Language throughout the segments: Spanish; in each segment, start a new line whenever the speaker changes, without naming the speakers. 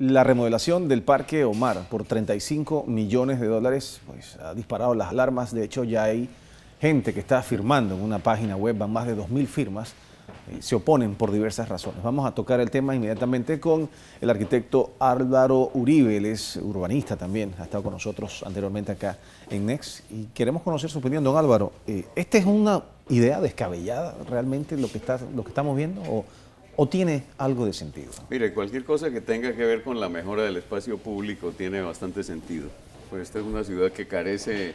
La remodelación del Parque Omar por 35 millones de dólares pues, ha disparado las alarmas. De hecho, ya hay gente que está firmando en una página web, van más de 2.000 firmas, eh, se oponen por diversas razones. Vamos a tocar el tema inmediatamente con el arquitecto Álvaro Uribe, él es urbanista también, ha estado con nosotros anteriormente acá en NEX. y queremos conocer su opinión. Don Álvaro, eh, ¿esta es una idea descabellada realmente lo que, está, lo que estamos viendo o, ¿O tiene algo de sentido?
Mire, cualquier cosa que tenga que ver con la mejora del espacio público tiene bastante sentido. Pues esta es una ciudad que carece,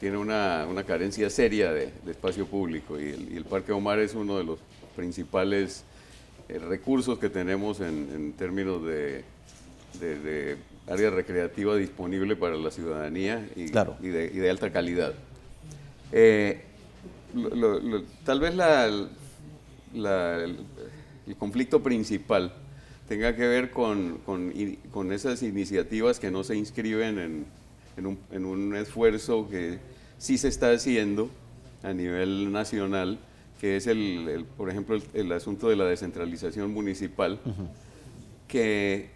tiene una, carencia seria de, espacio público y el, Parque Omar es uno de los principales eh, recursos que tenemos en, términos de, área recreativa disponible para la ciudadanía y, de, alta calidad. Eh, tal vez la, la, el conflicto principal tenga que ver con, con, esas iniciativas que no se inscriben en, en, un, esfuerzo que sí se está haciendo a nivel nacional, que es, el, por ejemplo, el, asunto de la descentralización municipal, que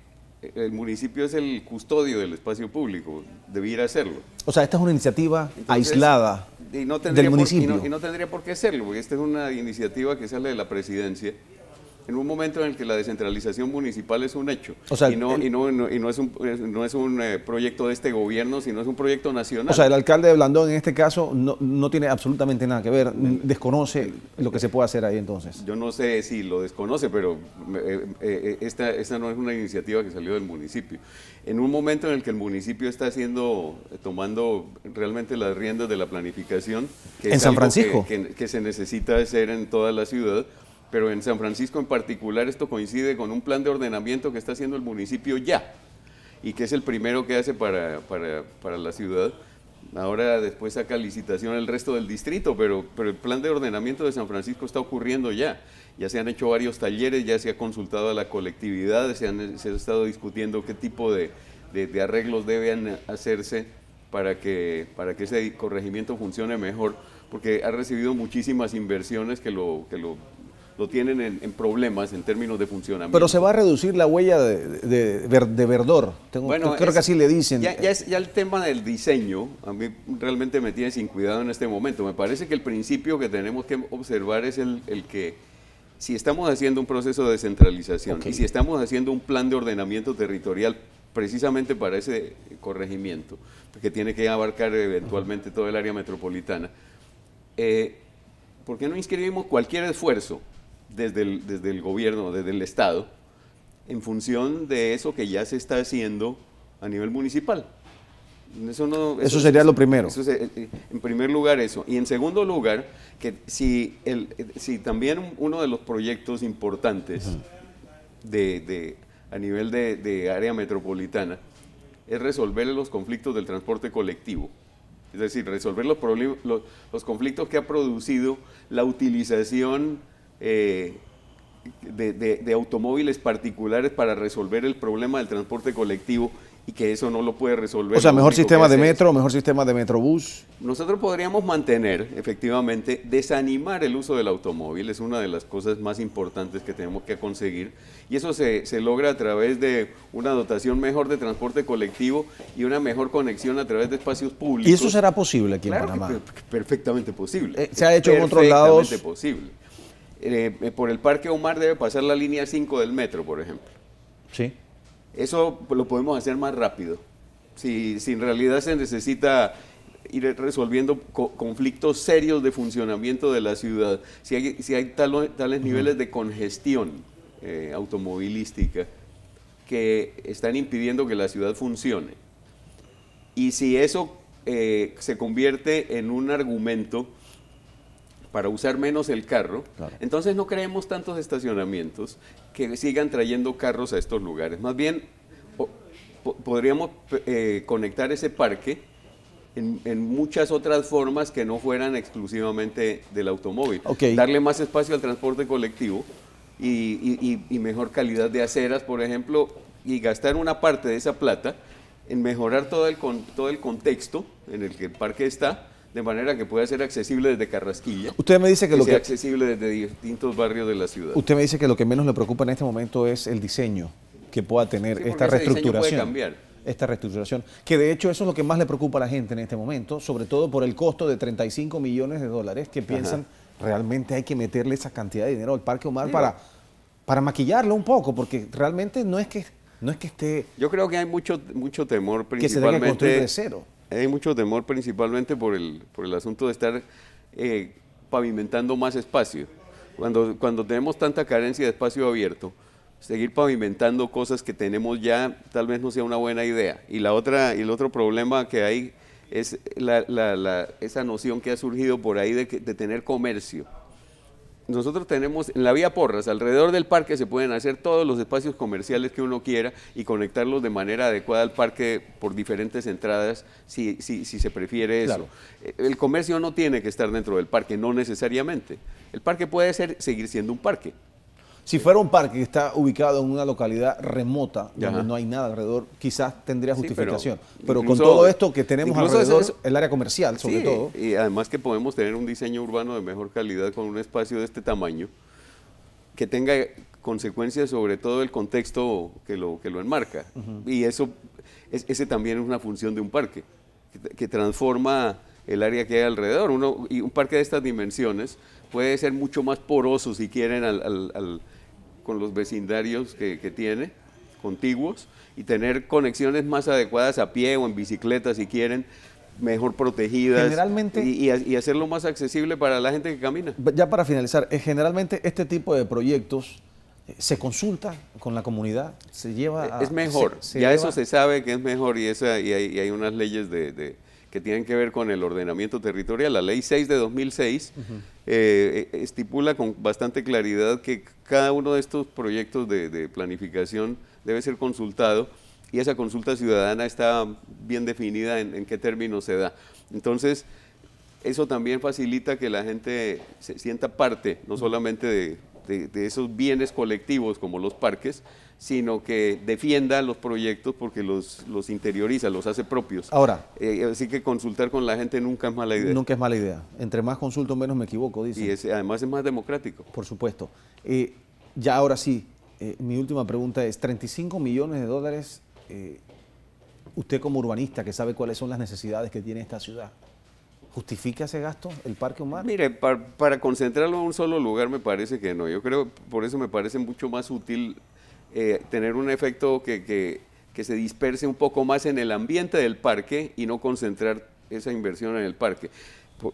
el municipio es el custodio del espacio público, debiera serlo.
O sea, esta es una iniciativa aislada
y no del municipio. y, no, y, no, tendría por qué serlo, porque esta es una iniciativa que sale de la presidencia en un momento en el que la descentralización municipal es un hecho y, no, es un, no es un eh, proyecto de este gobierno, sino es un proyecto nacional. O sea, el alcalde
de Blandón en este caso no, tiene absolutamente nada que ver, desconoce lo que se puede hacer ahí entonces.
Yo no sé si lo desconoce, pero eh, eh, esta, esta no es una iniciativa que salió del municipio. En un momento en el que el municipio está haciendo, tomando realmente las riendas de la planificación, en San Francisco, que se necesita hacer en toda la ciudad, pero en San Francisco en particular esto coincide con un plan de ordenamiento que está haciendo el municipio ya y que es el primero que hace para, la ciudad. Ahora después saca licitación el resto del distrito, pero, pero el plan de ordenamiento de San Francisco está ocurriendo ya. Ya se han hecho varios talleres, ya se ha consultado a la colectividad, se, han, ha estado discutiendo qué tipo de, arreglos deben hacerse para que, para que ese corregimiento funcione mejor, porque ha recibido muchísimas inversiones que lo, que lo lo tienen en, problemas en términos de funcionamiento. Pero se va a
reducir la huella de, verdor, bueno, creo que así le dicen. Ya,
el tema del diseño, a mí realmente me tiene sin cuidado en este momento. Me parece que el principio que tenemos que observar es el, que si estamos haciendo un proceso de descentralización y si estamos haciendo un plan de ordenamiento territorial precisamente para ese corregimiento, que tiene que abarcar eventualmente todo el área metropolitana, eh, ¿por qué no inscribimos cualquier esfuerzo desde el, desde el gobierno, desde el Estado, en función de eso que ya se está haciendo a nivel municipal. Eso, eso, sería lo primero. Eh, eh, en primer lugar eso. Y en segundo lugar, que si, el, eh, si también uno de los proyectos importantes de, de, a nivel de, área metropolitana es resolver los conflictos del transporte colectivo. Es decir, resolver los, los, los conflictos que ha producido la utilización eh, de, automóviles particulares para resolver el problema del transporte colectivo y que eso no lo puede resolver. O sea, mejor sistema de metro,
mejor sistema de metrobús.
Nosotros podríamos mantener, efectivamente, desanimar el uso del automóvil, es una de las cosas más importantes que tenemos que conseguir, y eso se, logra a través de una dotación mejor de transporte colectivo y una mejor conexión a través de espacios públicos. ¿Y eso será posible aquí en Panamá? perfectamente posible. Eh, se ha hecho en otros lados. Perfectamente posible. Eh, eh, por el Parque Omar debe pasar la línea 5 del metro, por ejemplo. Sí. Eso lo podemos hacer más rápido. Si, si en realidad se necesita ir resolviendo conflictos serios de funcionamiento de la ciudad, si hay, si hay tales niveles de congestión eh, automovilística que están impidiendo que la ciudad funcione. Y si eso se convierte en un argumento para usar menos el carro, entonces no creemos tantos estacionamientos que sigan trayendo carros a estos lugares. Más bien, podríamos eh, conectar ese parque en, muchas otras formas que no fueran exclusivamente del automóvil. Darle más espacio al transporte colectivo y, mejor calidad de aceras, por ejemplo, y gastar una parte de esa plata en mejorar todo el, todo el contexto en el que el parque está de manera que pueda ser accesible desde Carrasquilla. Usted me dice que, lo que accesible desde distintos barrios de la ciudad. Usted me
dice que lo que menos le preocupa en este momento es el diseño que pueda tener esta reestructuración. Puede cambiar. Esta reestructuración, que de hecho eso es lo que más le preocupa a la gente en este momento, sobre todo por el costo de 35 millones de dólares que piensan realmente hay que meterle esa cantidad de dinero al Parque Omar para, para maquillarlo un poco, porque realmente no es que no es que esté.
Yo creo que hay mucho, mucho temor principalmente. Que se el construir de cero hay mucho temor principalmente por el, por el asunto de estar eh, pavimentando más espacio. Cuando, cuando tenemos tanta carencia de espacio abierto, seguir pavimentando cosas que tenemos ya tal vez no sea una buena idea. Y, la otra, el otro problema que hay es la, esa noción que ha surgido por ahí de, de tener comercio nosotros tenemos en la vía Porras, alrededor del parque se pueden hacer todos los espacios comerciales que uno quiera y conectarlos de manera adecuada al parque por diferentes entradas si, si, se prefiere eso. Eh, el comercio no tiene que estar dentro del parque, no necesariamente. El parque puede ser, seguir
siendo un parque. Si fuera un parque que está ubicado en una localidad remota, donde no hay nada alrededor, quizás tendría justificación. pero, con todo esto que tenemos alrededor, el área comercial sobre sí, todo.
Y además que podemos tener un diseño urbano de mejor calidad con un espacio de este tamaño, que tenga consecuencias sobre todo el contexto que lo, que lo enmarca. Y eso, es, ese también es una función de un parque, que, que transforma el área que hay alrededor. Uno, y un parque de estas dimensiones puede ser mucho más poroso, si quieren, con los vecindarios que, tiene, contiguos, y tener conexiones más adecuadas a pie o en bicicleta, si quieren, mejor protegidas generalmente, y, hacerlo más accesible para la gente que camina.
Ya para finalizar, eh, generalmente este tipo de proyectos eh, se consulta con la comunidad, se lleva... E, a, es mejor, ya eso
se sabe que es mejor y, esa, hay, hay unas leyes de que tienen que ver con el ordenamiento territorial. La ley 6 de 2006 eh, eh, estipula con bastante claridad que cada uno de estos proyectos de, planificación debe ser consultado y esa consulta ciudadana está bien definida en qué términos se da. Entonces, eso también facilita que la gente se sienta parte, no solamente de de, esos bienes colectivos como los parques, sino que defienda los proyectos porque los, los interioriza, los hace propios. Ahora. Eh, así que consultar con la gente nunca es mala idea. Nunca
es mala idea. Entre más consulto, menos me equivoco, dice. Y además es más democrático. Por supuesto. Eh, ya ahora sí, eh, mi última pregunta es, 35 millones de dólares, usted como urbanista que sabe cuáles son las necesidades que tiene esta ciudad, ¿Justifica ese gasto el parque humano? Mire,
para, concentrarlo en un solo lugar me parece que no. Yo creo, por eso me parece mucho más útil eh, tener un efecto que, se disperse un poco más en el ambiente del parque y no concentrar esa inversión en el parque.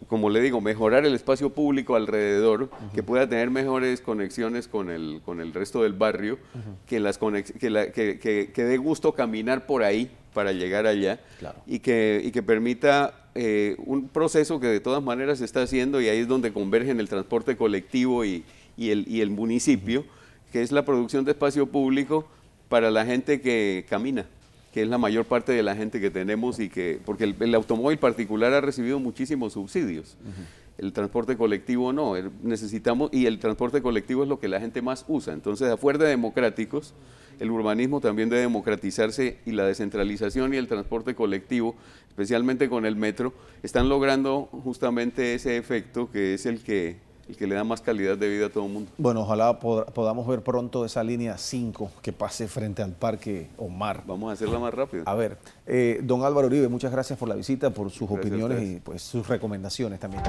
como le digo, mejorar el espacio público alrededor, que pueda tener mejores conexiones con el, con el resto del barrio, que, las que, que dé gusto caminar por ahí, para llegar allá y, que, y que permita eh, un proceso que de todas maneras se está haciendo y ahí es donde convergen el transporte colectivo y, y, el, y el, municipio, que es la producción de espacio público para la gente que camina que es la mayor parte de la gente que tenemos y que, porque el, automóvil particular ha recibido muchísimos subsidios. El transporte colectivo no, necesitamos, y el transporte colectivo es lo que la gente más usa. Entonces, afuera de democráticos, el urbanismo también debe democratizarse y la descentralización y el transporte colectivo, especialmente con el metro, están logrando justamente ese efecto que es el que, que le da más calidad de vida a todo el mundo.
Bueno, ojalá podamos ver pronto esa línea 5 que pase frente al Parque Omar. Vamos a hacerla más rápido. A ver, eh, don Álvaro Uribe, muchas gracias por la visita, por sus opiniones y pues sus recomendaciones también.